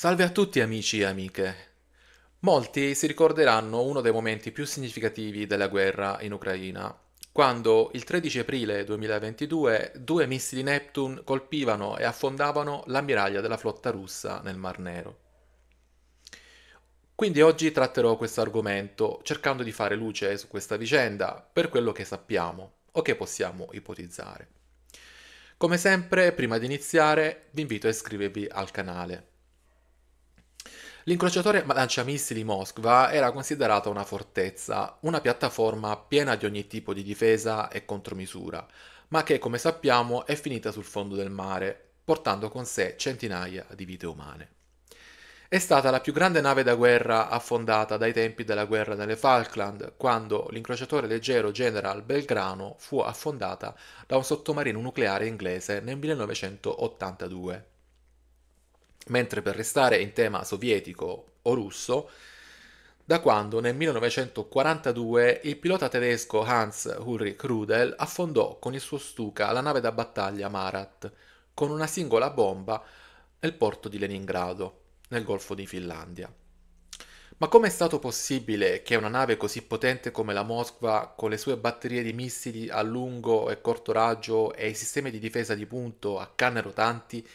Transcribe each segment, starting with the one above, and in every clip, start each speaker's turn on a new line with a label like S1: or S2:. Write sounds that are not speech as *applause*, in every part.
S1: Salve a tutti amici e amiche. Molti si ricorderanno uno dei momenti più significativi della guerra in Ucraina, quando il 13 aprile 2022 due missili Neptune colpivano e affondavano l'ammiraglia della flotta russa nel Mar Nero. Quindi oggi tratterò questo argomento cercando di fare luce su questa vicenda per quello che sappiamo o che possiamo ipotizzare. Come sempre, prima di iniziare, vi invito a iscrivervi al canale L'incrociatore lanciamissili Moskva era considerata una fortezza, una piattaforma piena di ogni tipo di difesa e contromisura, ma che come sappiamo è finita sul fondo del mare, portando con sé centinaia di vite umane. È stata la più grande nave da guerra affondata dai tempi della guerra delle Falkland, quando l'incrociatore leggero General Belgrano fu affondata da un sottomarino nucleare inglese nel 1982. Mentre per restare in tema sovietico o russo, da quando nel 1942 il pilota tedesco Hans Ulrich Rudel affondò con il suo Stuka la nave da battaglia Marat con una singola bomba nel porto di Leningrado, nel Golfo di Finlandia. Ma come è stato possibile che una nave così potente come la Moskva, con le sue batterie di missili a lungo e corto raggio e i sistemi di difesa di punto a canne rotanti,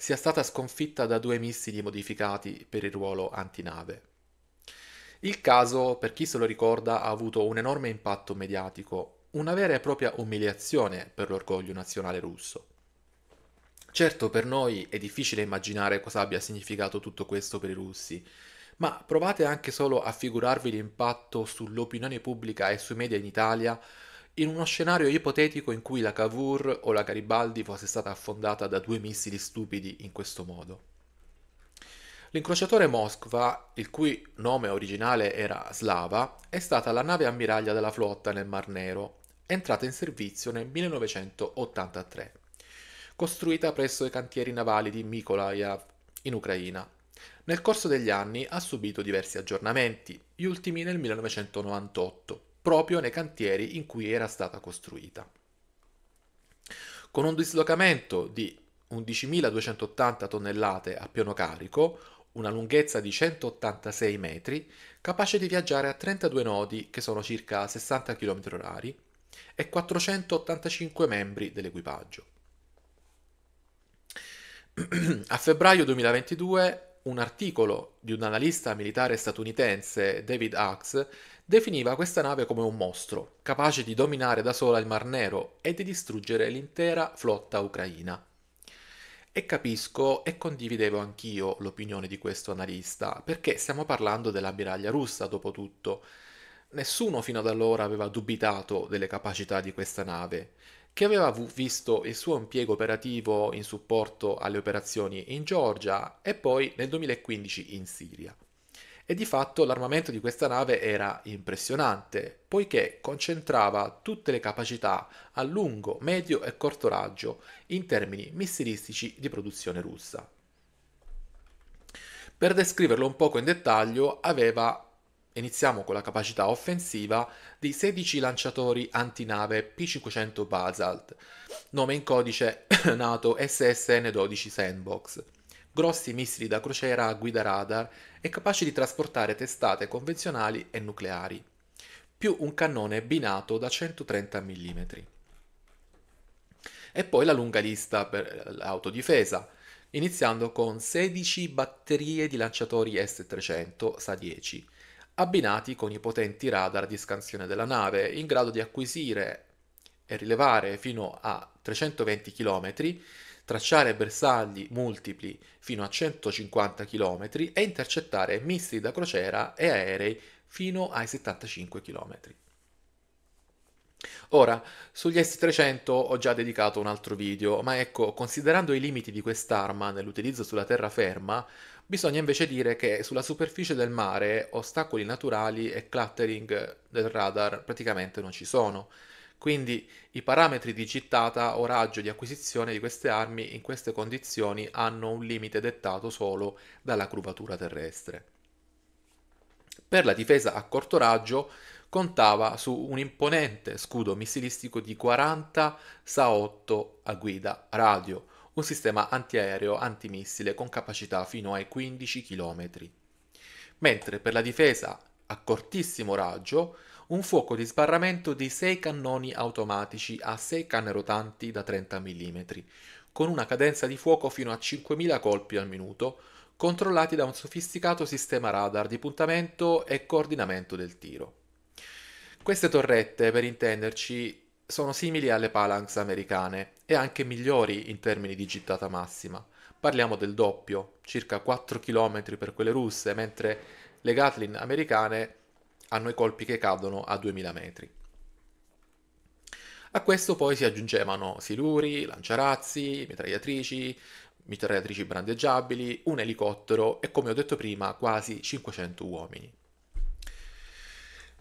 S1: sia stata sconfitta da due missili modificati per il ruolo antinave. Il caso, per chi se lo ricorda, ha avuto un enorme impatto mediatico, una vera e propria umiliazione per l'orgoglio nazionale russo. Certo, per noi è difficile immaginare cosa abbia significato tutto questo per i russi, ma provate anche solo a figurarvi l'impatto sull'opinione pubblica e sui media in Italia in uno scenario ipotetico in cui la Cavour o la Garibaldi fosse stata affondata da due missili stupidi in questo modo. L'incrociatore Moskva, il cui nome originale era Slava, è stata la nave ammiraglia della flotta nel Mar Nero, entrata in servizio nel 1983, costruita presso i cantieri navali di Mykolaiv in Ucraina. Nel corso degli anni ha subito diversi aggiornamenti, gli ultimi nel 1998 proprio nei cantieri in cui era stata costruita. Con un dislocamento di 11.280 tonnellate a pieno carico, una lunghezza di 186 metri, capace di viaggiare a 32 nodi che sono circa 60 km/h e 485 membri dell'equipaggio. *clears throat* A febbraio 2022 un articolo di un analista militare statunitense, David Axe, definiva questa nave come un mostro, capace di dominare da sola il Mar Nero e di distruggere l'intera flotta ucraina. E capisco e condividevo anch'io l'opinione di questo analista, perché stiamo parlando dell'ammiraglia russa, dopo tutto. Nessuno fino ad allora aveva dubitato delle capacità di questa nave, che aveva visto il suo impiego operativo in supporto alle operazioni in Georgia e poi nel 2015 in Siria e di fatto l'armamento di questa nave era impressionante, poiché concentrava tutte le capacità a lungo, medio e corto raggio in termini missilistici di produzione russa. Per descriverlo un poco in dettaglio, aveva Iniziamo con la capacità offensiva di 16 lanciatori antinave P-500 Basalt, nome in codice *coughs* NATO SSN-12 Sandbox, grossi missili da crociera a guida radar e capaci di trasportare testate convenzionali e nucleari, più un cannone binato da 130 mm. E poi la lunga lista per l'autodifesa, iniziando con 16 batterie di lanciatori S-300 SA-10, abbinati con i potenti radar di scansione della nave, in grado di acquisire e rilevare fino a 320 km tracciare bersagli multipli fino a 150 km e intercettare missili da crociera e aerei fino ai 75 km. Ora, sugli S-300 ho già dedicato un altro video, ma ecco, considerando i limiti di quest'arma nell'utilizzo sulla terraferma, bisogna invece dire che sulla superficie del mare ostacoli naturali e cluttering del radar praticamente non ci sono. Quindi i parametri di gittata o raggio di acquisizione di queste armi in queste condizioni hanno un limite dettato solo dalla curvatura terrestre. Per la difesa a corto raggio contava su un imponente scudo missilistico di 40 SA-8 a guida radio, un sistema antiaereo antimissile con capacità fino ai 15 km. Mentre per la difesa a cortissimo raggio un fuoco di sbarramento di 6 cannoni automatici a 6 canne rotanti da 30 mm, con una cadenza di fuoco fino a 5.000 colpi al minuto, controllati da un sofisticato sistema radar di puntamento e coordinamento del tiro. Queste torrette, per intenderci, sono simili alle Palanx americane e anche migliori in termini di gittata massima. Parliamo del doppio, circa 4 km per quelle russe, mentre le Gatlin americane hanno i colpi che cadono a 2000 metri. A questo poi si aggiungevano siluri, lanciarazzi, mitragliatrici, mitragliatrici brandeggiabili, un elicottero e, come ho detto prima, quasi 500 uomini.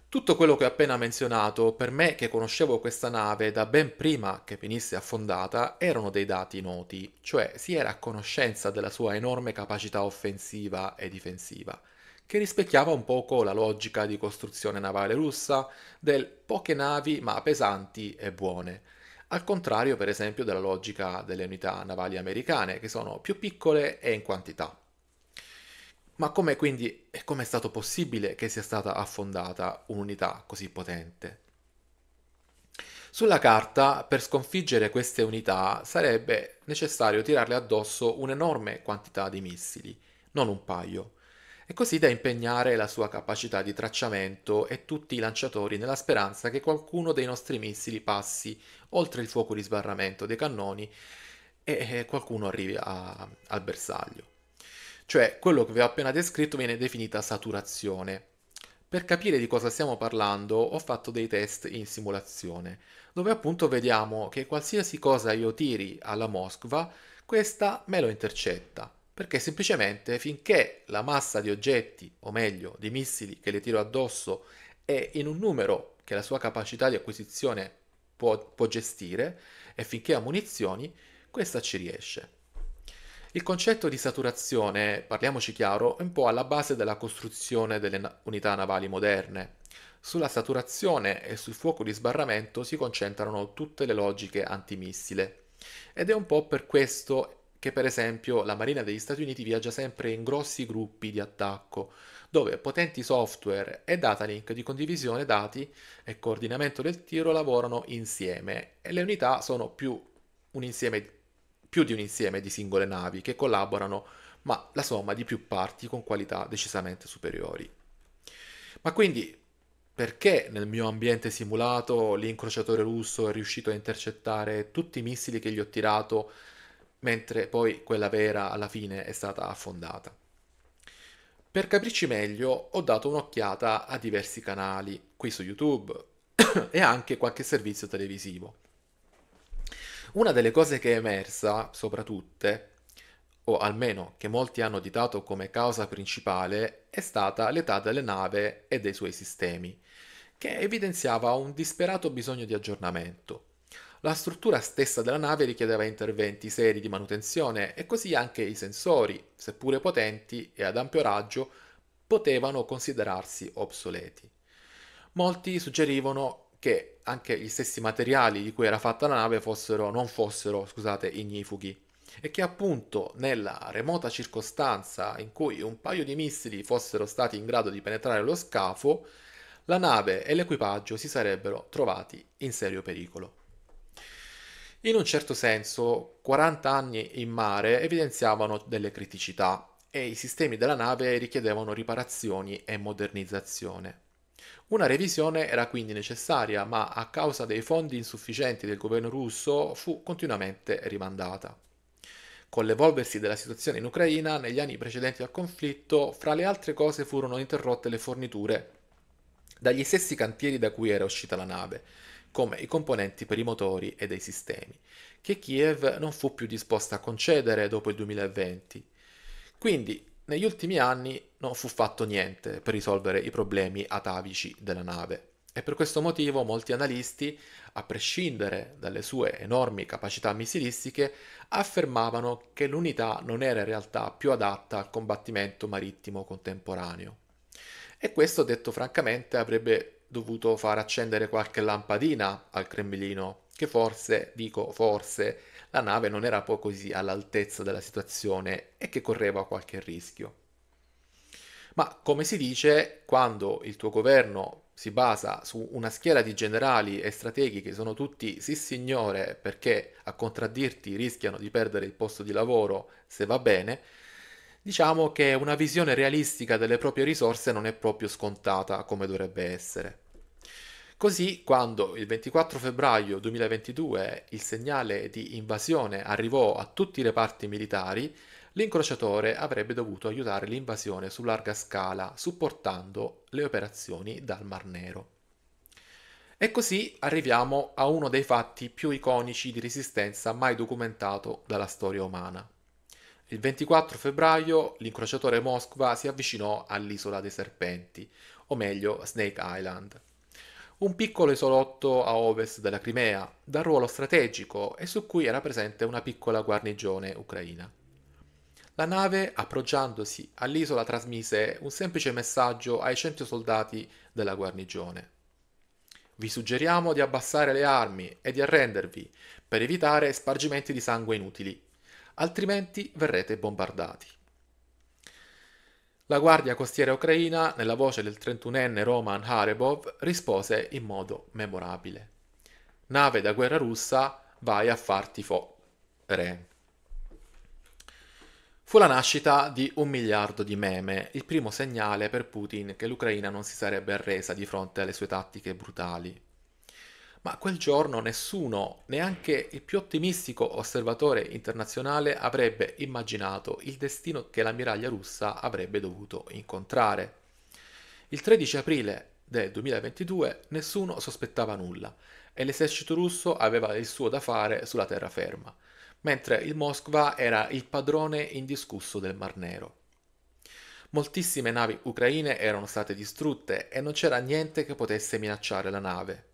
S1: Tutto quello che ho appena menzionato, per me che conoscevo questa nave da ben prima che venisse affondata, erano dei dati noti, cioè si era a conoscenza della sua enorme capacità offensiva e difensiva che rispecchiava un poco la logica di costruzione navale russa del poche navi ma pesanti e buone, al contrario per esempio della logica delle unità navali americane che sono più piccole e in quantità. Ma come quindi e come è stato possibile che sia stata affondata un'unità così potente? Sulla carta, per sconfiggere queste unità sarebbe necessario tirarle addosso un'enorme quantità di missili, non un paio e così da impegnare la sua capacità di tracciamento e tutti i lanciatori nella speranza che qualcuno dei nostri missili passi oltre il fuoco di sbarramento dei cannoni e qualcuno arrivi a, al bersaglio. Cioè, quello che vi ho appena descritto viene definita saturazione. Per capire di cosa stiamo parlando ho fatto dei test in simulazione, dove appunto vediamo che qualsiasi cosa io tiri alla Moskva, questa me lo intercetta perché semplicemente finché la massa di oggetti, o meglio di missili che le tiro addosso, è in un numero che la sua capacità di acquisizione può, può gestire, e finché ha munizioni, questa ci riesce. Il concetto di saturazione, parliamoci chiaro, è un po' alla base della costruzione delle unità navali moderne. Sulla saturazione e sul fuoco di sbarramento si concentrano tutte le logiche antimissile. Ed è un po' per questo che per esempio la Marina degli Stati Uniti viaggia sempre in grossi gruppi di attacco, dove potenti software e data link di condivisione dati e coordinamento del tiro lavorano insieme e le unità sono più, un insieme, più di un insieme di singole navi che collaborano, ma la somma di più parti con qualità decisamente superiori. Ma quindi perché nel mio ambiente simulato l'incrociatore russo è riuscito a intercettare tutti i missili che gli ho tirato mentre poi quella vera alla fine è stata affondata. Per capirci meglio ho dato un'occhiata a diversi canali, qui su YouTube *coughs* e anche qualche servizio televisivo. Una delle cose che è emersa, soprattutto, o almeno che molti hanno ditato come causa principale, è stata l'età delle nave e dei suoi sistemi, che evidenziava un disperato bisogno di aggiornamento. La struttura stessa della nave richiedeva interventi seri di manutenzione e così anche i sensori, seppure potenti e ad ampio raggio, potevano considerarsi obsoleti. Molti suggerivano che anche gli stessi materiali di cui era fatta la nave fossero, non fossero scusate, ignifughi e che appunto nella remota circostanza in cui un paio di missili fossero stati in grado di penetrare lo scafo, la nave e l'equipaggio si sarebbero trovati in serio pericolo. In un certo senso, 40 anni in mare evidenziavano delle criticità e i sistemi della nave richiedevano riparazioni e modernizzazione. Una revisione era quindi necessaria, ma a causa dei fondi insufficienti del governo russo fu continuamente rimandata. Con l'evolversi della situazione in Ucraina, negli anni precedenti al conflitto, fra le altre cose furono interrotte le forniture dagli stessi cantieri da cui era uscita la nave, come i componenti per i motori e dei sistemi, che Kiev non fu più disposta a concedere dopo il 2020. Quindi, negli ultimi anni non fu fatto niente per risolvere i problemi atavici della nave. E per questo motivo molti analisti, a prescindere dalle sue enormi capacità missilistiche, affermavano che l'unità non era in realtà più adatta al combattimento marittimo contemporaneo. E questo, detto francamente, avrebbe dovuto far accendere qualche lampadina al Cremlino, che forse, dico forse, la nave non era poi così all'altezza della situazione e che correva qualche rischio. Ma come si dice, quando il tuo governo si basa su una schiera di generali e strateghi che sono tutti sì signore perché a contraddirti rischiano di perdere il posto di lavoro se va bene, Diciamo che una visione realistica delle proprie risorse non è proprio scontata come dovrebbe essere. Così, quando il 24 febbraio 2022 il segnale di invasione arrivò a tutti i reparti militari, l'incrociatore avrebbe dovuto aiutare l'invasione su larga scala, supportando le operazioni dal Mar Nero. E così arriviamo a uno dei fatti più iconici di resistenza mai documentato dalla storia umana. Il 24 febbraio l'incrociatore Moskva si avvicinò all'isola dei serpenti, o meglio Snake Island, un piccolo isolotto a ovest della Crimea, dal ruolo strategico e su cui era presente una piccola guarnigione ucraina. La nave, approcciandosi all'isola, trasmise un semplice messaggio ai 100 soldati della guarnigione. Vi suggeriamo di abbassare le armi e di arrendervi per evitare spargimenti di sangue inutili altrimenti verrete bombardati. La Guardia Costiera Ucraina, nella voce del 31enne Roman Harebov, rispose in modo memorabile. Nave da guerra russa, vai a farti fo. Re. Fu la nascita di un miliardo di meme, il primo segnale per Putin che l'Ucraina non si sarebbe arresa di fronte alle sue tattiche brutali ma quel giorno nessuno, neanche il più ottimistico osservatore internazionale, avrebbe immaginato il destino che l'ammiraglia russa avrebbe dovuto incontrare. Il 13 aprile del 2022 nessuno sospettava nulla e l'esercito russo aveva il suo da fare sulla terraferma, mentre il Moskva era il padrone indiscusso del Mar Nero. Moltissime navi ucraine erano state distrutte e non c'era niente che potesse minacciare la nave.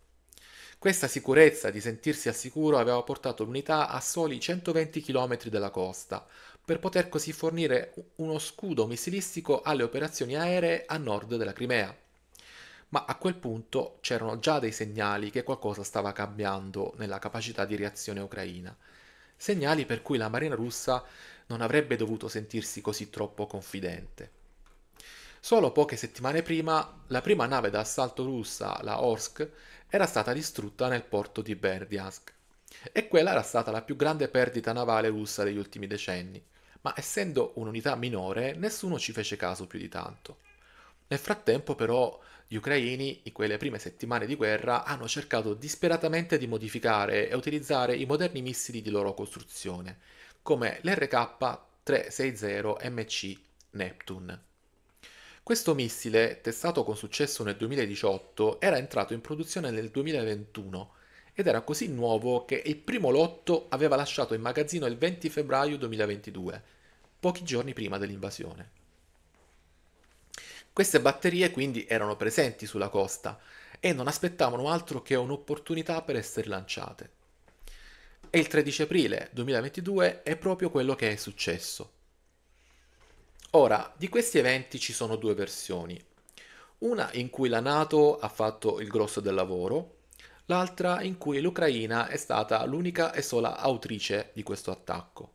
S1: Questa sicurezza di sentirsi al sicuro aveva portato l'unità a soli 120 km dalla costa, per poter così fornire uno scudo missilistico alle operazioni aeree a nord della Crimea. Ma a quel punto c'erano già dei segnali che qualcosa stava cambiando nella capacità di reazione ucraina, segnali per cui la Marina russa non avrebbe dovuto sentirsi così troppo confidente. Solo poche settimane prima, la prima nave d'assalto russa, la Orsk, era stata distrutta nel porto di Berdyansk. E quella era stata la più grande perdita navale russa degli ultimi decenni, ma essendo un'unità minore nessuno ci fece caso più di tanto. Nel frattempo però gli ucraini, in quelle prime settimane di guerra, hanno cercato disperatamente di modificare e utilizzare i moderni missili di loro costruzione, come l'RK-360 MC Neptune. Questo missile, testato con successo nel 2018, era entrato in produzione nel 2021 ed era così nuovo che il primo lotto aveva lasciato in magazzino il 20 febbraio 2022, pochi giorni prima dell'invasione. Queste batterie quindi erano presenti sulla costa e non aspettavano altro che un'opportunità per essere lanciate. E il 13 aprile 2022 è proprio quello che è successo. Ora, di questi eventi ci sono due versioni. Una in cui la Nato ha fatto il grosso del lavoro, l'altra in cui l'Ucraina è stata l'unica e sola autrice di questo attacco.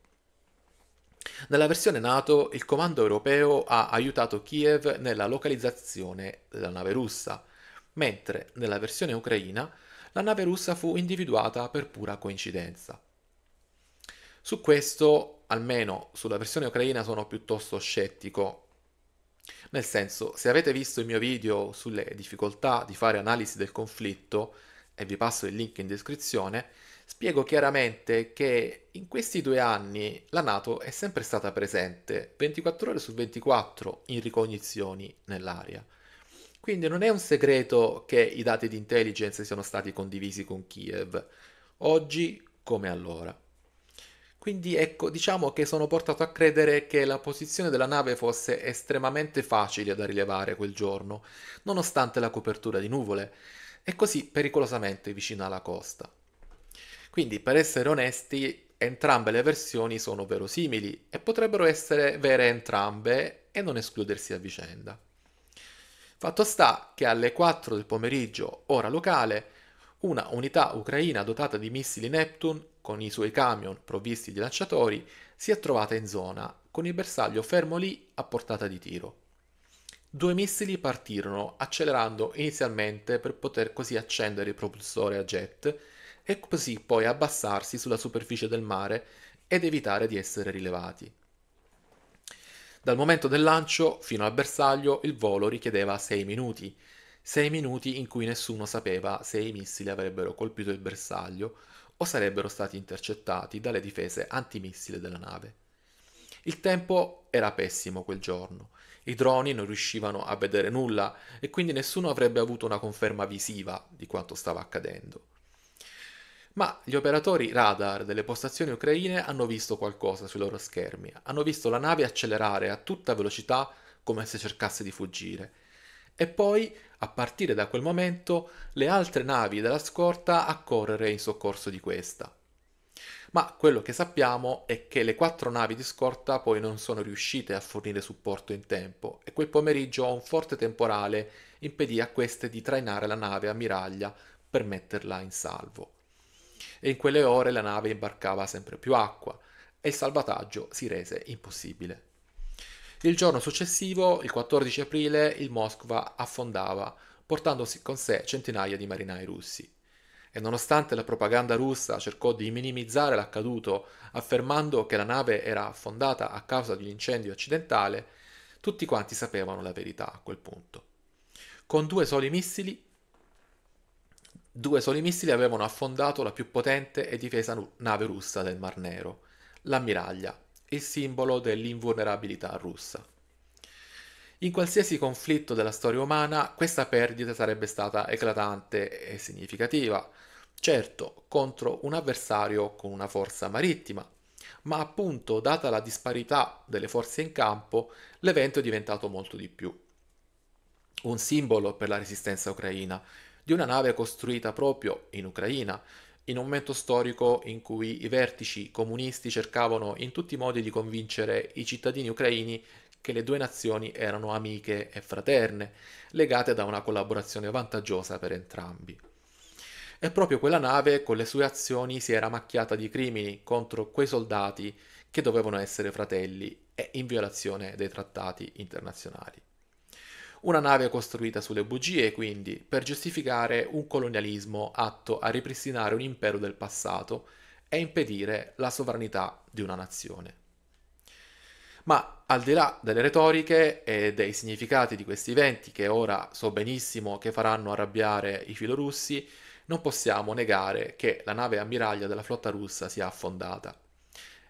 S1: Nella versione NATO il comando europeo ha aiutato Kiev nella localizzazione della nave russa, mentre nella versione ucraina la nave russa fu individuata per pura coincidenza. Su questo almeno sulla versione ucraina sono piuttosto scettico. Nel senso, se avete visto il mio video sulle difficoltà di fare analisi del conflitto, e vi passo il link in descrizione, spiego chiaramente che in questi due anni la Nato è sempre stata presente 24 ore su 24 in ricognizioni nell'area. Quindi non è un segreto che i dati di intelligence siano stati condivisi con Kiev, oggi come allora. Quindi ecco, diciamo che sono portato a credere che la posizione della nave fosse estremamente facile da rilevare quel giorno, nonostante la copertura di nuvole, e così pericolosamente vicina alla costa. Quindi, per essere onesti, entrambe le versioni sono verosimili e potrebbero essere vere entrambe e non escludersi a vicenda. Fatto sta che alle 4 del pomeriggio, ora locale, una unità ucraina dotata di missili Neptune, con i suoi camion provvisti di lanciatori, si è trovata in zona, con il bersaglio fermo lì a portata di tiro. Due missili partirono, accelerando inizialmente per poter così accendere il propulsore a jet e così poi abbassarsi sulla superficie del mare ed evitare di essere rilevati. Dal momento del lancio fino al bersaglio il volo richiedeva 6 minuti, sei minuti in cui nessuno sapeva se i missili avrebbero colpito il bersaglio o sarebbero stati intercettati dalle difese antimissile della nave. Il tempo era pessimo quel giorno, i droni non riuscivano a vedere nulla e quindi nessuno avrebbe avuto una conferma visiva di quanto stava accadendo. Ma gli operatori radar delle postazioni ucraine hanno visto qualcosa sui loro schermi, hanno visto la nave accelerare a tutta velocità come se cercasse di fuggire e poi, a partire da quel momento, le altre navi della scorta a correre in soccorso di questa. Ma quello che sappiamo è che le quattro navi di scorta poi non sono riuscite a fornire supporto in tempo e quel pomeriggio un forte temporale impedì a queste di trainare la nave ammiraglia per metterla in salvo. E in quelle ore la nave imbarcava sempre più acqua e il salvataggio si rese impossibile. Il giorno successivo, il 14 aprile, il Moskva affondava, portandosi con sé centinaia di marinai russi. E nonostante la propaganda russa cercò di minimizzare l'accaduto, affermando che la nave era affondata a causa di un incendio accidentale, tutti quanti sapevano la verità a quel punto. Con due soli missili, due soli missili avevano affondato la più potente e difesa nave russa del Mar Nero, l'ammiraglia il simbolo dell'invulnerabilità russa. In qualsiasi conflitto della storia umana questa perdita sarebbe stata eclatante e significativa, certo contro un avversario con una forza marittima, ma appunto data la disparità delle forze in campo l'evento è diventato molto di più. Un simbolo per la resistenza ucraina, di una nave costruita proprio in Ucraina, in un momento storico in cui i vertici comunisti cercavano in tutti i modi di convincere i cittadini ucraini che le due nazioni erano amiche e fraterne, legate da una collaborazione vantaggiosa per entrambi. E proprio quella nave con le sue azioni si era macchiata di crimini contro quei soldati che dovevano essere fratelli e in violazione dei trattati internazionali. Una nave costruita sulle bugie, quindi, per giustificare un colonialismo atto a ripristinare un impero del passato e impedire la sovranità di una nazione. Ma al di là delle retoriche e dei significati di questi eventi, che ora so benissimo che faranno arrabbiare i filorussi, non possiamo negare che la nave ammiraglia della flotta russa sia affondata.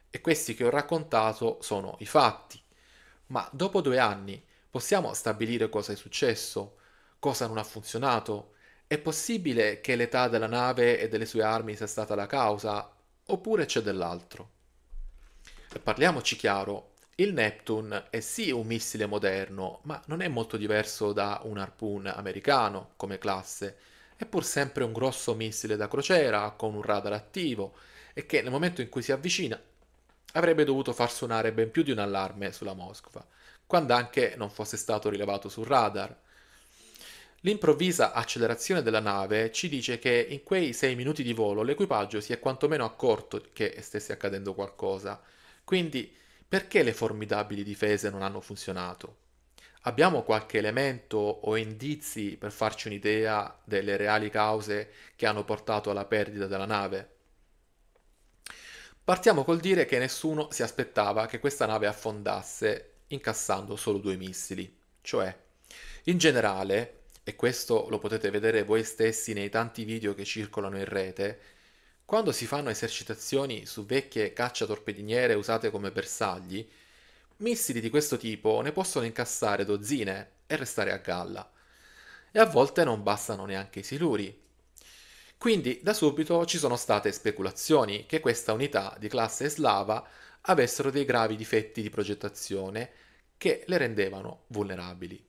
S1: E questi che ho raccontato sono i fatti. Ma dopo due anni Possiamo stabilire cosa è successo, cosa non ha funzionato? È possibile che l'età della nave e delle sue armi sia stata la causa, oppure c'è dell'altro? Parliamoci chiaro, il Neptune è sì un missile moderno, ma non è molto diverso da un Harpoon americano come classe. È pur sempre un grosso missile da crociera con un radar attivo e che nel momento in cui si avvicina avrebbe dovuto far suonare ben più di un allarme sulla Moskva quando anche non fosse stato rilevato sul radar. L'improvvisa accelerazione della nave ci dice che in quei sei minuti di volo l'equipaggio si è quantomeno accorto che stesse accadendo qualcosa. Quindi, perché le formidabili difese non hanno funzionato? Abbiamo qualche elemento o indizi per farci un'idea delle reali cause che hanno portato alla perdita della nave? Partiamo col dire che nessuno si aspettava che questa nave affondasse incassando solo due missili. Cioè, in generale, e questo lo potete vedere voi stessi nei tanti video che circolano in rete, quando si fanno esercitazioni su vecchie cacciatorpediniere usate come bersagli, missili di questo tipo ne possono incassare dozzine e restare a galla. E a volte non bastano neanche i siluri. Quindi da subito ci sono state speculazioni che questa unità di classe slava avessero dei gravi difetti di progettazione che le rendevano vulnerabili.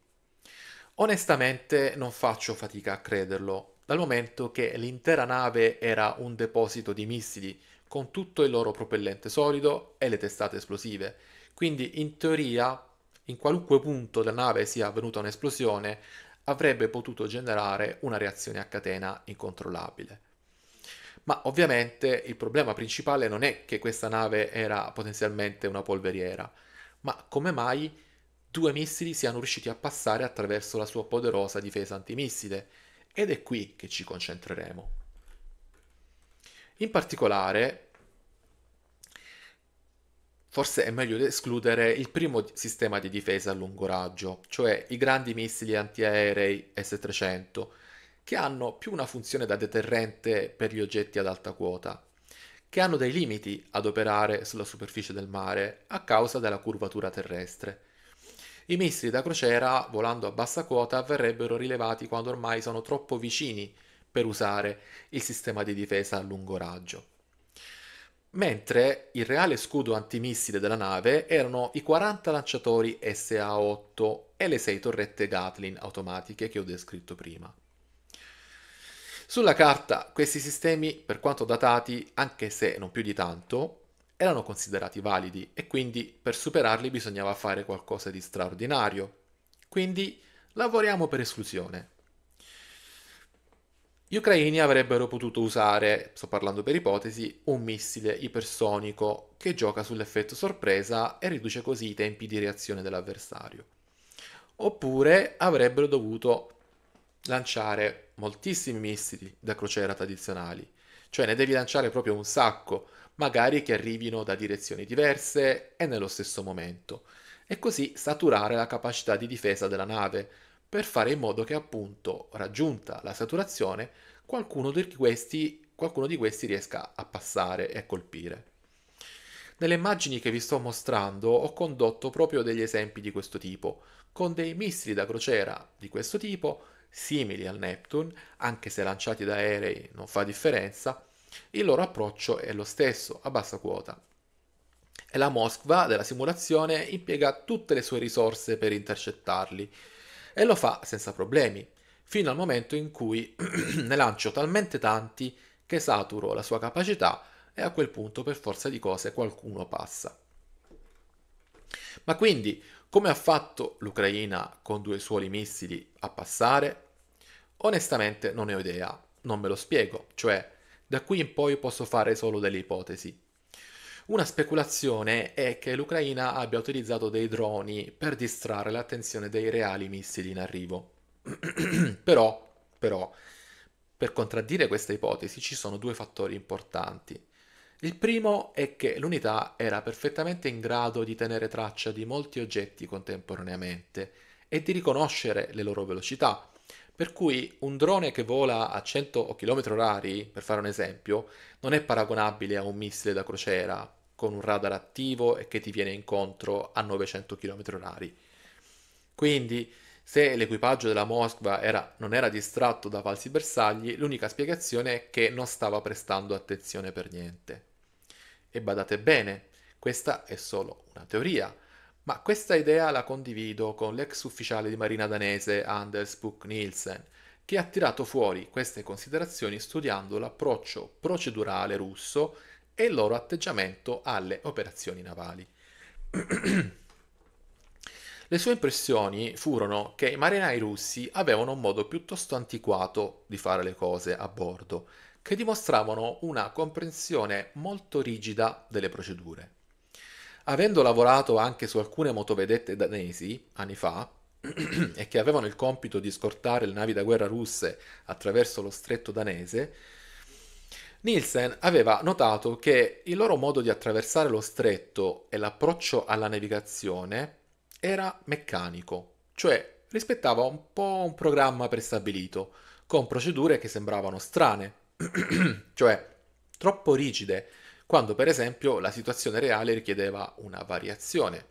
S1: Onestamente non faccio fatica a crederlo, dal momento che l'intera nave era un deposito di missili con tutto il loro propellente solido e le testate esplosive. Quindi in teoria, in qualunque punto della nave sia avvenuta un'esplosione, avrebbe potuto generare una reazione a catena incontrollabile ma ovviamente il problema principale non è che questa nave era potenzialmente una polveriera, ma come mai due missili siano riusciti a passare attraverso la sua poderosa difesa antimissile, ed è qui che ci concentreremo. In particolare, forse è meglio escludere il primo sistema di difesa a lungo raggio, cioè i grandi missili antiaerei S-300, che hanno più una funzione da deterrente per gli oggetti ad alta quota, che hanno dei limiti ad operare sulla superficie del mare a causa della curvatura terrestre. I missili da crociera, volando a bassa quota, verrebbero rilevati quando ormai sono troppo vicini per usare il sistema di difesa a lungo raggio. Mentre il reale scudo antimissile della nave erano i 40 lanciatori SA-8 e le 6 torrette Gatlin automatiche che ho descritto prima. Sulla carta questi sistemi, per quanto datati, anche se non più di tanto, erano considerati validi e quindi per superarli bisognava fare qualcosa di straordinario. Quindi lavoriamo per esclusione. Gli ucraini avrebbero potuto usare, sto parlando per ipotesi, un missile ipersonico che gioca sull'effetto sorpresa e riduce così i tempi di reazione dell'avversario. Oppure avrebbero dovuto lanciare moltissimi missili da crociera tradizionali, cioè ne devi lanciare proprio un sacco, magari che arrivino da direzioni diverse e nello stesso momento, e così saturare la capacità di difesa della nave, per fare in modo che appunto, raggiunta la saturazione, qualcuno di questi, qualcuno di questi riesca a passare e a colpire. Nelle immagini che vi sto mostrando ho condotto proprio degli esempi di questo tipo, con dei missili da crociera di questo tipo simili al Neptune, anche se lanciati da aerei non fa differenza, il loro approccio è lo stesso, a bassa quota. E la Moskva della simulazione impiega tutte le sue risorse per intercettarli e lo fa senza problemi, fino al momento in cui *clears throat* ne lancio talmente tanti che saturo la sua capacità e a quel punto per forza di cose qualcuno passa. Ma quindi come ha fatto l'Ucraina con due suoi missili a passare? Onestamente non ne ho idea, non me lo spiego, cioè da qui in poi posso fare solo delle ipotesi. Una speculazione è che l'Ucraina abbia utilizzato dei droni per distrarre l'attenzione dei reali missili in arrivo. *clears throat* però, però, per contraddire questa ipotesi ci sono due fattori importanti. Il primo è che l'unità era perfettamente in grado di tenere traccia di molti oggetti contemporaneamente e di riconoscere le loro velocità, per cui un drone che vola a 100 km h per fare un esempio, non è paragonabile a un missile da crociera con un radar attivo e che ti viene incontro a 900 km h Quindi, se l'equipaggio della Moskva era, non era distratto da falsi bersagli, l'unica spiegazione è che non stava prestando attenzione per niente. E badate bene, questa è solo una teoria, ma questa idea la condivido con l'ex ufficiale di marina danese Anders Buck Nielsen, che ha tirato fuori queste considerazioni studiando l'approccio procedurale russo e il loro atteggiamento alle operazioni navali. *clears throat* Le sue impressioni furono che i marinai russi avevano un modo piuttosto antiquato di fare le cose a bordo che dimostravano una comprensione molto rigida delle procedure. Avendo lavorato anche su alcune motovedette danesi anni fa, *clears throat* e che avevano il compito di scortare le navi da guerra russe attraverso lo stretto danese, Nielsen aveva notato che il loro modo di attraversare lo stretto e l'approccio alla navigazione era meccanico, cioè rispettava un po' un programma prestabilito, con procedure che sembravano strane, *clears throat* cioè troppo rigide, quando per esempio la situazione reale richiedeva una variazione.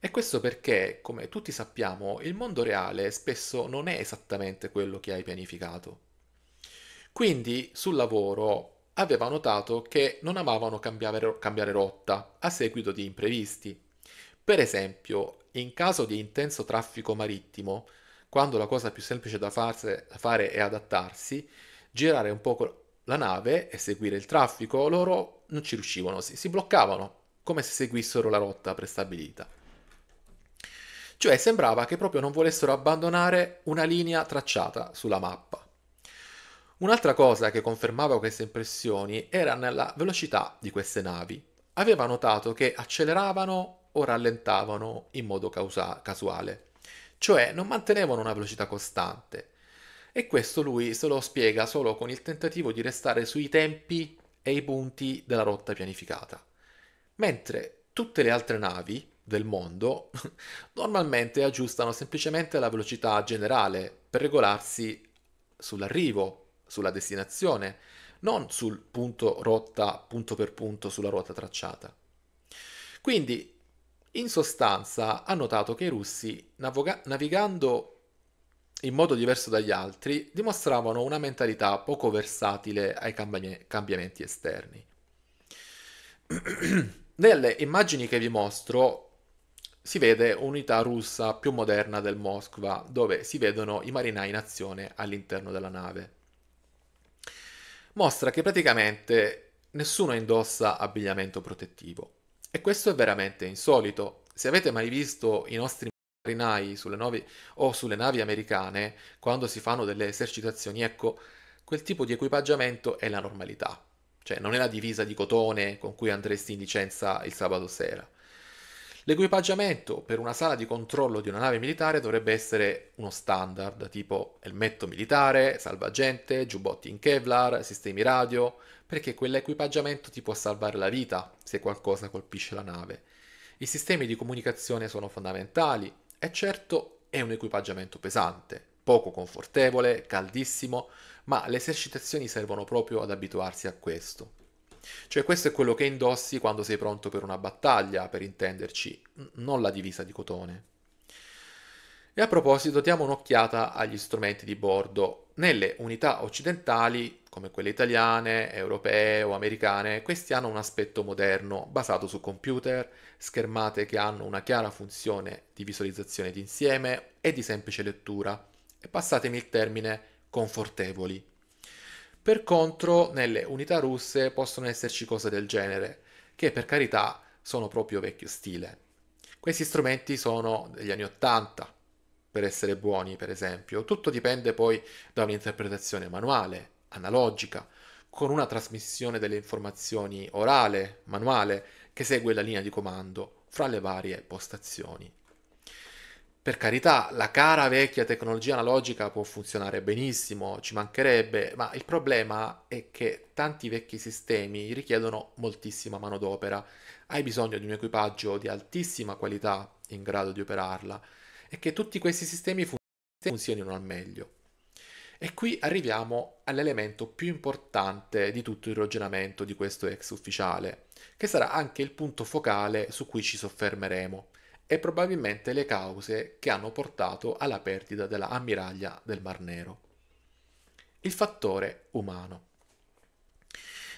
S1: E questo perché, come tutti sappiamo, il mondo reale spesso non è esattamente quello che hai pianificato. Quindi sul lavoro aveva notato che non amavano cambiare, cambiare rotta a seguito di imprevisti. Per esempio, in caso di intenso traffico marittimo, quando la cosa più semplice da, farse, da fare è adattarsi, girare un po' la nave e seguire il traffico, loro non ci riuscivano, si, si bloccavano, come se seguissero la rotta prestabilita. Cioè sembrava che proprio non volessero abbandonare una linea tracciata sulla mappa. Un'altra cosa che confermava queste impressioni era nella velocità di queste navi. Aveva notato che acceleravano o rallentavano in modo causa- casuale, cioè non mantenevano una velocità costante. E questo lui se lo spiega solo con il tentativo di restare sui tempi e i punti della rotta pianificata. Mentre tutte le altre navi del mondo *laughs* normalmente aggiustano semplicemente la velocità generale per regolarsi sull'arrivo, sulla destinazione, non sul punto rotta punto per punto sulla ruota tracciata. Quindi, in sostanza, ha notato che i russi, navog- navigando in modo diverso dagli altri, dimostravano una mentalità poco versatile ai cambiamenti esterni. *clears throat* Nelle immagini che vi mostro si vede un'unità russa più moderna del Moskva, dove si vedono i marinai in azione all'interno della nave. Mostra che praticamente nessuno indossa abbigliamento protettivo. E questo è veramente insolito. Se avete mai visto i nostri marinai sulle navi o sulle navi americane, quando si fanno delle esercitazioni, ecco, quel tipo di equipaggiamento è la normalità. Cioè non è la divisa di cotone con cui andresti in licenza il sabato sera. L'equipaggiamento per una sala di controllo di una nave militare dovrebbe essere uno standard, tipo elmetto militare, salvagente, giubbotti in Kevlar, sistemi radio, perché quell'equipaggiamento ti può salvare la vita se qualcosa colpisce la nave. I sistemi di comunicazione sono fondamentali, e certo è un equipaggiamento pesante, poco confortevole, caldissimo, ma le esercitazioni servono proprio ad abituarsi a questo. Cioè questo è quello che indossi quando sei pronto per una battaglia, per intenderci, non la divisa di cotone. E a proposito diamo un'occhiata agli strumenti di bordo. Nelle unità occidentali come quelle italiane, europee o americane, questi hanno un aspetto moderno basato su computer, schermate che hanno una chiara funzione di visualizzazione d'insieme e di semplice lettura, e passatemi il termine confortevoli. Per contro, nelle unità russe possono esserci cose del genere, che per carità sono proprio vecchio stile. Questi strumenti sono degli anni Ottanta, per essere buoni, per esempio. Tutto dipende poi da un'interpretazione manuale analogica, con una trasmissione delle informazioni orale, manuale, che segue la linea di comando fra le varie postazioni. Per carità, la cara vecchia tecnologia analogica può funzionare benissimo, ci mancherebbe, ma il problema è che tanti vecchi sistemi richiedono moltissima manodopera. Hai bisogno di un equipaggio di altissima qualità in grado di operarla e che tutti questi sistemi funzionino al meglio. E qui arriviamo all'elemento più importante di tutto il ragionamento di questo ex ufficiale, che sarà anche il punto focale su cui ci soffermeremo, e probabilmente le cause che hanno portato alla perdita della ammiraglia del Mar Nero. Il fattore umano.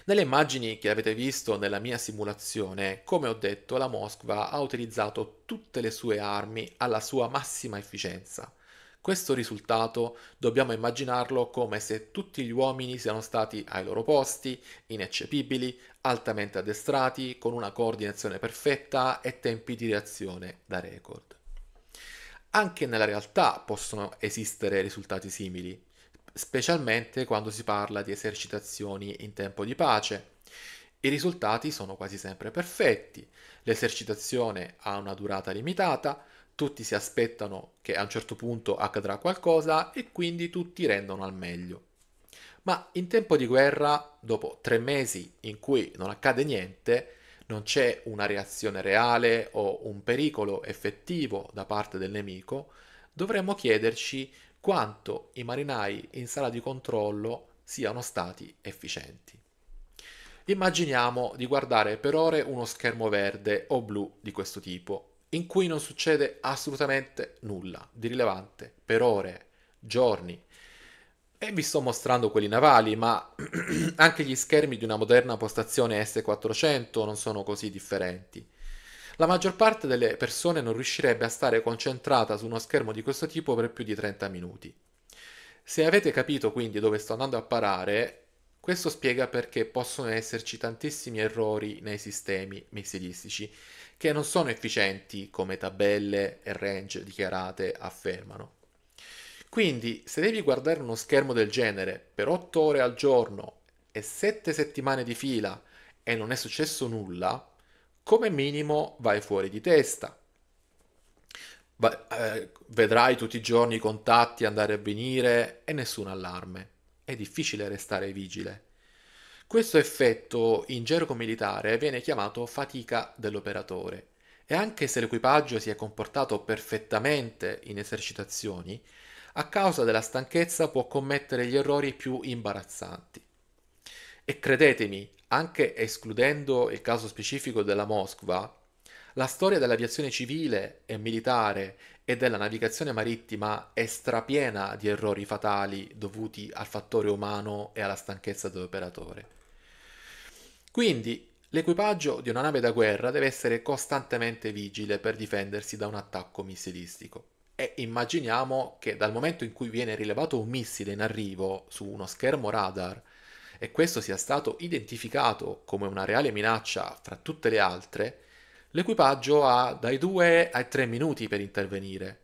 S1: Nelle immagini che avete visto nella mia simulazione, come ho detto, la Moskva ha utilizzato tutte le sue armi alla sua massima efficienza – questo risultato dobbiamo immaginarlo come se tutti gli uomini siano stati ai loro posti, ineccepibili, altamente addestrati, con una coordinazione perfetta e tempi di reazione da record. Anche nella realtà possono esistere risultati simili, specialmente quando si parla di esercitazioni in tempo di pace. I risultati sono quasi sempre perfetti, l'esercitazione ha una durata limitata, tutti si aspettano che a un certo punto accadrà qualcosa e quindi tutti rendono al meglio. Ma in tempo di guerra, dopo tre mesi in cui non accade niente, non c'è una reazione reale o un pericolo effettivo da parte del nemico, dovremmo chiederci quanto i marinai in sala di controllo siano stati efficienti. Immaginiamo di guardare per ore uno schermo verde o blu di questo tipo in cui non succede assolutamente nulla di rilevante per ore, giorni. E vi sto mostrando quelli navali, ma *clears throat* anche gli schermi di una moderna postazione S400 non sono così differenti. La maggior parte delle persone non riuscirebbe a stare concentrata su uno schermo di questo tipo per più di 30 minuti. Se avete capito quindi dove sto andando a parare, questo spiega perché possono esserci tantissimi errori nei sistemi missilistici che non sono efficienti come tabelle e range dichiarate affermano. Quindi, se devi guardare uno schermo del genere per 8 ore al giorno e 7 settimane di fila e non è successo nulla, come minimo vai fuori di testa. Va, eh, vedrai tutti i giorni i contatti andare e venire e nessun allarme. È difficile restare vigile. Questo effetto in gergo militare viene chiamato fatica dell'operatore e anche se l'equipaggio si è comportato perfettamente in esercitazioni, a causa della stanchezza può commettere gli errori più imbarazzanti. E credetemi, anche escludendo il caso specifico della Moskva, la storia dell'aviazione civile e militare e della navigazione marittima è strapiena di errori fatali dovuti al fattore umano e alla stanchezza dell'operatore. Quindi l'equipaggio di una nave da guerra deve essere costantemente vigile per difendersi da un attacco missilistico. E immaginiamo che dal momento in cui viene rilevato un missile in arrivo su uno schermo radar e questo sia stato identificato come una reale minaccia fra tutte le altre, l'equipaggio ha dai 2 ai 3 minuti per intervenire.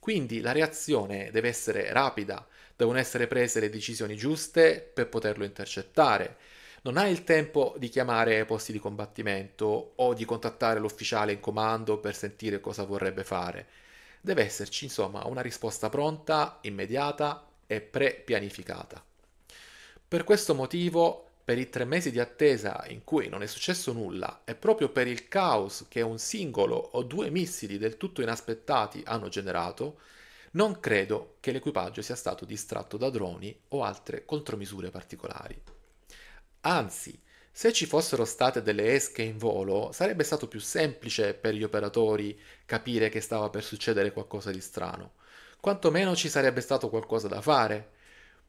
S1: Quindi la reazione deve essere rapida, devono essere prese le decisioni giuste per poterlo intercettare non hai il tempo di chiamare posti di combattimento o di contattare l'ufficiale in comando per sentire cosa vorrebbe fare. Deve esserci, insomma, una risposta pronta, immediata e pre-pianificata. Per questo motivo, per i tre mesi di attesa in cui non è successo nulla e proprio per il caos che un singolo o due missili del tutto inaspettati hanno generato, non credo che l'equipaggio sia stato distratto da droni o altre contromisure particolari. Anzi, se ci fossero state delle esche in volo, sarebbe stato più semplice per gli operatori capire che stava per succedere qualcosa di strano. Quantomeno ci sarebbe stato qualcosa da fare.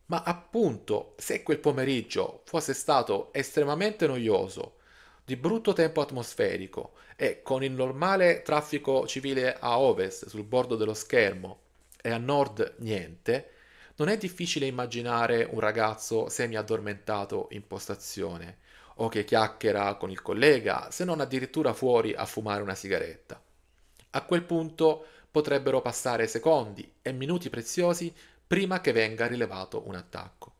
S1: Ma appunto, se quel pomeriggio fosse stato estremamente noioso, di brutto tempo atmosferico e con il normale traffico civile a ovest sul bordo dello schermo e a nord niente, non è difficile immaginare un ragazzo semi-addormentato in postazione o che chiacchiera con il collega, se non addirittura fuori a fumare una sigaretta. A quel punto potrebbero passare secondi e minuti preziosi prima che venga rilevato un attacco.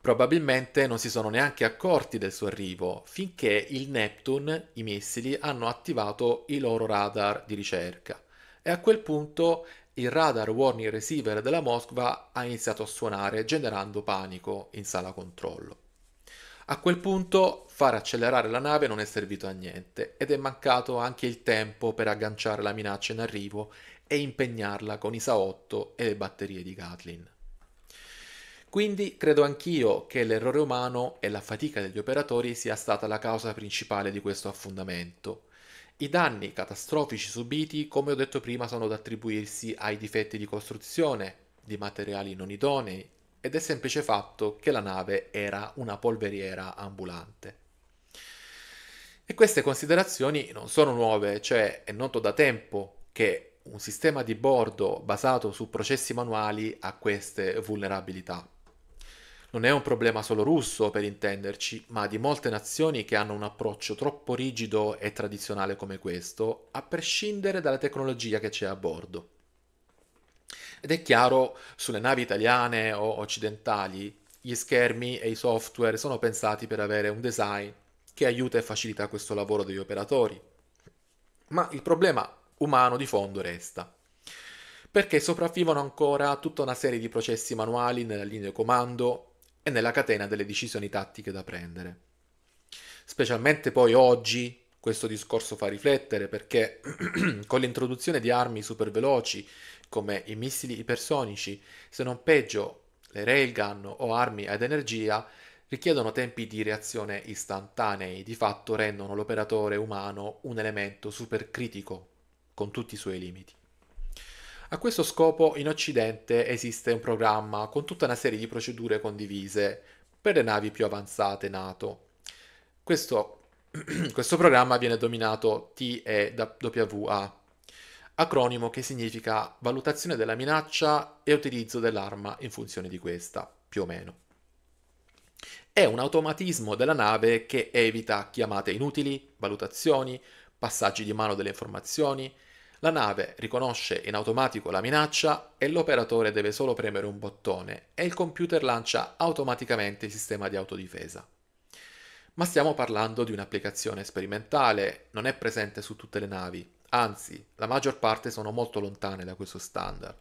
S1: Probabilmente non si sono neanche accorti del suo arrivo finché il Neptune, i missili, hanno attivato i loro radar di ricerca e a quel punto il radar warning receiver della Moskva ha iniziato a suonare generando panico in sala controllo. A quel punto far accelerare la nave non è servito a niente ed è mancato anche il tempo per agganciare la minaccia in arrivo e impegnarla con i Saotto e le batterie di Gatlin. Quindi credo anch'io che l'errore umano e la fatica degli operatori sia stata la causa principale di questo affondamento i danni catastrofici subiti, come ho detto prima, sono da attribuirsi ai difetti di costruzione, di materiali non idonei ed è semplice fatto che la nave era una polveriera ambulante. E queste considerazioni non sono nuove, cioè è noto da tempo che un sistema di bordo basato su processi manuali ha queste vulnerabilità. Non è un problema solo russo, per intenderci, ma di molte nazioni che hanno un approccio troppo rigido e tradizionale come questo, a prescindere dalla tecnologia che c'è a bordo. Ed è chiaro, sulle navi italiane o occidentali, gli schermi e i software sono pensati per avere un design che aiuta e facilita questo lavoro degli operatori. Ma il problema umano di fondo resta perché sopravvivono ancora tutta una serie di processi manuali nella linea comando e nella catena delle decisioni tattiche da prendere. Specialmente poi oggi questo discorso fa riflettere perché *clears throat* con l'introduzione di armi superveloci come i missili ipersonici, se non peggio le railgun o armi ad energia, richiedono tempi di reazione istantanei, di fatto rendono l'operatore umano un elemento supercritico, con tutti i suoi limiti. A questo scopo in Occidente esiste un programma con tutta una serie di procedure condivise per le navi più avanzate NATO. Questo, *clears throat* questo programma viene denominato TEWA, acronimo che significa valutazione della minaccia e utilizzo dell'arma in funzione di questa, più o meno. È un automatismo della nave che evita chiamate inutili, valutazioni, passaggi di mano delle informazioni, la nave riconosce in automatico la minaccia e l'operatore deve solo premere un bottone e il computer lancia automaticamente il sistema di autodifesa. Ma stiamo parlando di un'applicazione sperimentale, non è presente su tutte le navi, anzi la maggior parte sono molto lontane da questo standard.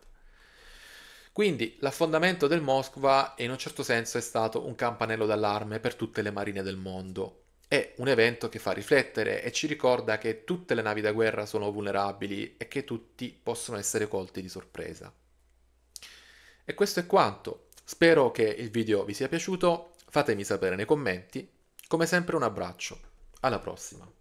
S1: Quindi l'affondamento del Moskva in un certo senso è stato un campanello d'allarme per tutte le marine del mondo, è un evento che fa riflettere e ci ricorda che tutte le navi da guerra sono vulnerabili e che tutti possono essere colti di sorpresa. E questo è quanto. Spero che il video vi sia piaciuto, fatemi sapere nei commenti. Come sempre un abbraccio, alla prossima!